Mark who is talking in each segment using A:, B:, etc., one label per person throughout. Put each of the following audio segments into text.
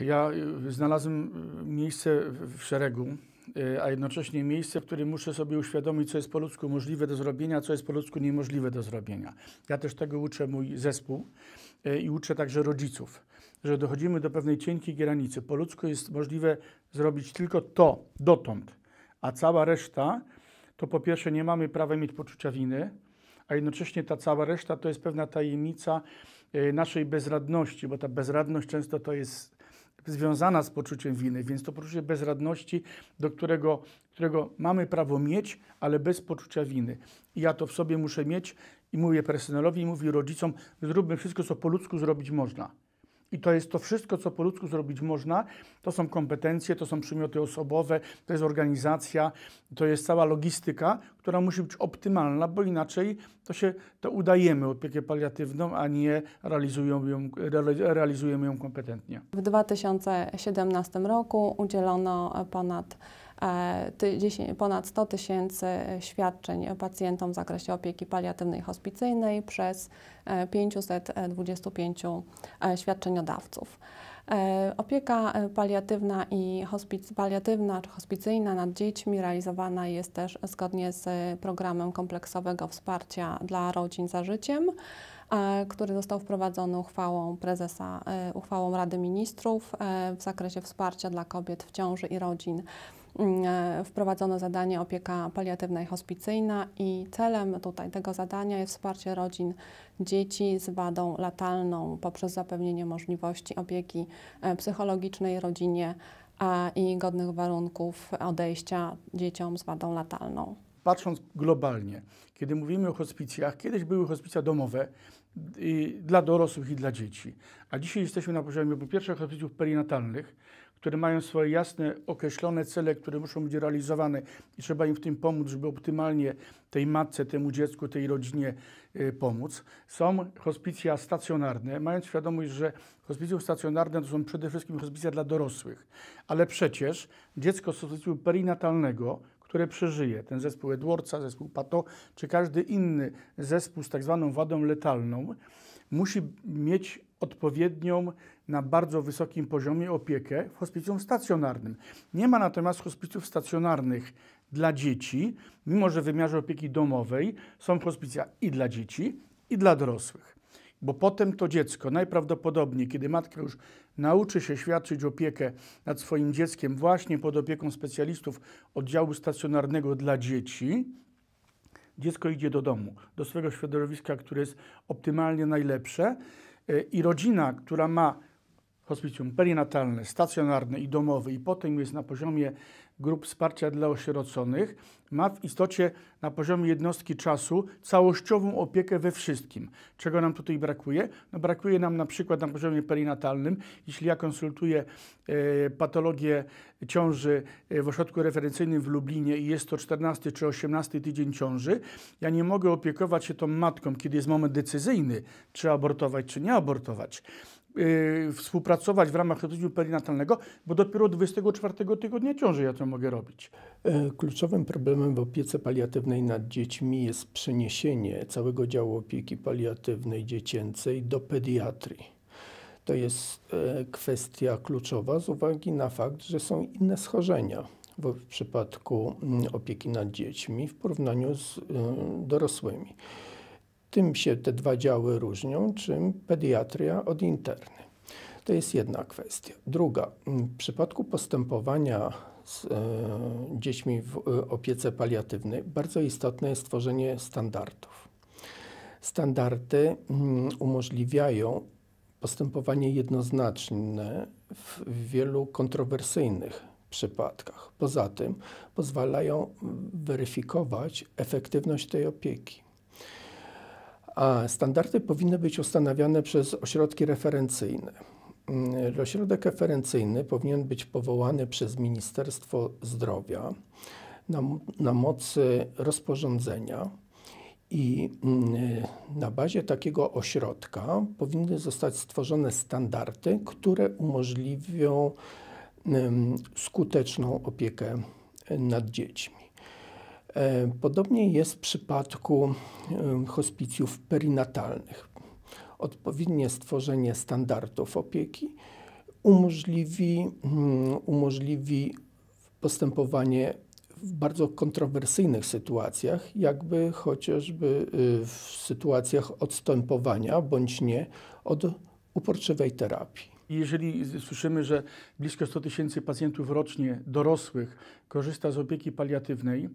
A: Ja y, znalazłem y, miejsce w szeregu, y, a jednocześnie miejsce, w którym muszę sobie uświadomić, co jest po ludzku możliwe do zrobienia, co jest po ludzku niemożliwe do zrobienia. Ja też tego uczę mój zespół i uczę także rodziców, że dochodzimy do pewnej cienkiej granicy. Po ludzku jest możliwe zrobić tylko to dotąd, a cała reszta to po pierwsze nie mamy prawa mieć poczucia winy, a jednocześnie ta cała reszta to jest pewna tajemnica naszej bezradności, bo ta bezradność często to jest związana z poczuciem winy, więc to poczucie bezradności, do którego, którego mamy prawo mieć, ale bez poczucia winy. I ja to w sobie muszę mieć i mówię personelowi, i mówię rodzicom, zróbmy wszystko, co po ludzku zrobić można. I to jest to wszystko, co po ludzku zrobić można. To są kompetencje, to są przymioty osobowe, to jest organizacja, to jest cała logistyka, która musi być optymalna, bo inaczej to się to udajemy opiekę paliatywną, a nie realizujemy ją, realizujemy ją kompetentnie.
B: W 2017 roku udzielono ponad E, ponad 100 tysięcy e, świadczeń e, pacjentom w zakresie opieki paliatywnej hospicyjnej przez 525 świadczeniodawców. Opieka paliatywna i hospic, paliatywna czy hospicyjna nad dziećmi realizowana jest też zgodnie z programem kompleksowego wsparcia dla rodzin za życiem, który został wprowadzony uchwałą prezesa, uchwałą Rady Ministrów w zakresie wsparcia dla kobiet w ciąży i rodzin Mm, e, wprowadzono zadanie opieka paliatywna i hospicyjna i celem tutaj tego zadania jest wsparcie rodzin dzieci z wadą latalną poprzez zapewnienie możliwości opieki e, psychologicznej rodzinie a, i godnych warunków odejścia dzieciom z wadą latalną.
A: Patrząc globalnie, kiedy mówimy o hospicjach, kiedyś były hospicja domowe y, dla dorosłych i dla dzieci, a dzisiaj jesteśmy na poziomie po pierwsze hospicjów perinatalnych, które mają swoje jasne, określone cele, które muszą być realizowane i trzeba im w tym pomóc, żeby optymalnie tej matce, temu dziecku, tej rodzinie e, pomóc. Są hospicja stacjonarne, mając świadomość, że hospicjum stacjonarne to są przede wszystkim hospicja dla dorosłych, ale przecież dziecko z hospicjum perinatalnego, które przeżyje, ten zespół Edwardsa, zespół Pato, czy każdy inny zespół z tak zwaną wadą letalną, musi mieć odpowiednią na bardzo wysokim poziomie opiekę w hospicjum stacjonarnym. Nie ma natomiast hospicjów stacjonarnych dla dzieci, mimo że w wymiarze opieki domowej są hospicja i dla dzieci, i dla dorosłych. Bo potem to dziecko najprawdopodobniej, kiedy matka już nauczy się świadczyć opiekę nad swoim dzieckiem właśnie pod opieką specjalistów oddziału stacjonarnego dla dzieci, dziecko idzie do domu, do swojego środowiska, które jest optymalnie najlepsze Y, i rodzina, która ma hospicjum perinatalne, stacjonarne i domowe i potem jest na poziomie grup wsparcia dla osieroconych, ma w istocie na poziomie jednostki czasu całościową opiekę we wszystkim. Czego nam tutaj brakuje? No brakuje nam na przykład na poziomie perinatalnym, jeśli ja konsultuję y, patologię ciąży e, w ośrodku referencyjnym w Lublinie i jest to 14 czy 18 tydzień ciąży, ja nie mogę opiekować się tą matką, kiedy jest moment decyzyjny, czy abortować, czy nie abortować. Y, współpracować w ramach tygodnia perinatalnego, bo dopiero 24 tygodnia ciąży ja to mogę robić. E, kluczowym
C: problemem w opiece paliatywnej nad dziećmi jest przeniesienie całego działu opieki paliatywnej dziecięcej do pediatrii. To jest e, kwestia kluczowa z uwagi na fakt, że są inne schorzenia w przypadku mm, opieki nad dziećmi w porównaniu z y, dorosłymi. Tym się te dwa działy różnią, czym pediatria od interny. To jest jedna kwestia. Druga, mm, w przypadku postępowania z e, dziećmi w e, opiece paliatywnej bardzo istotne jest tworzenie standardów. Standardy mm, umożliwiają postępowanie jednoznaczne w wielu kontrowersyjnych przypadkach. Poza tym pozwalają mm, weryfikować efektywność tej opieki. A standardy powinny być ustanawiane przez ośrodki referencyjne. Mm, ośrodek referencyjny powinien być powołany przez Ministerstwo Zdrowia na, na mocy rozporządzenia i mm, na bazie takiego ośrodka powinny zostać stworzone standardy, które umożliwią mm, skuteczną opiekę nad dziećmi. E, podobnie jest w przypadku hospicjów perinatalnych. Odpowiednie stworzenie standardów opieki umożliwi, mm, umożliwi postępowanie w bardzo kontrowersyjnych sytuacjach, jakby chociażby y, w sytuacjach odstępowania bądź nie od uporczywej terapii.
A: I jeżeli słyszymy, że blisko 100 tysięcy pacjentów rocznie dorosłych korzysta z opieki paliatywnej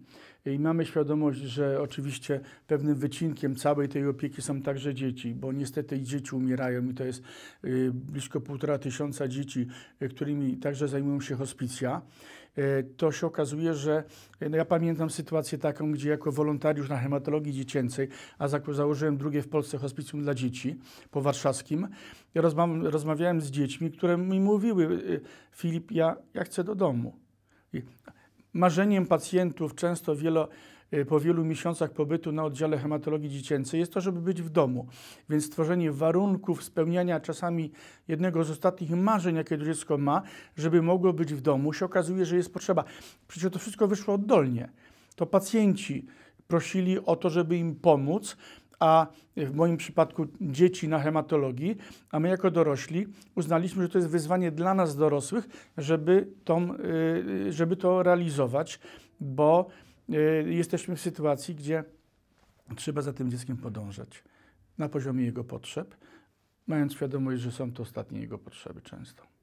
A: y, i mamy świadomość, że oczywiście pewnym wycinkiem całej tej opieki są także dzieci, bo niestety dzieci umierają i to jest y, blisko półtora tysiąca dzieci, y, którymi także zajmują się hospicja, to się okazuje, że no ja pamiętam sytuację taką, gdzie jako wolontariusz na hematologii dziecięcej, a założyłem drugie w Polsce hospicjum dla dzieci po warszawskim, ja rozmawiałem z dziećmi, które mi mówiły, y, Filip, ja, ja chcę do domu. I marzeniem pacjentów często wielo, y, po wielu miesiącach pobytu na oddziale hematologii dziecięcej jest to, żeby być w domu. Więc stworzenie warunków spełniania czasami jednego z ostatnich marzeń, jakie dziecko ma, żeby mogło być w domu, się okazuje, że jest potrzeba. Przecież to wszystko wyszło oddolnie. To pacjenci prosili o to, żeby im pomóc, a w moim przypadku dzieci na hematologii, a my jako dorośli uznaliśmy, że to jest wyzwanie dla nas dorosłych, żeby, tą, y, żeby to realizować, bo y, jesteśmy w sytuacji, gdzie trzeba za tym dzieckiem podążać na poziomie jego potrzeb, mając świadomość, że są to ostatnie jego potrzeby często.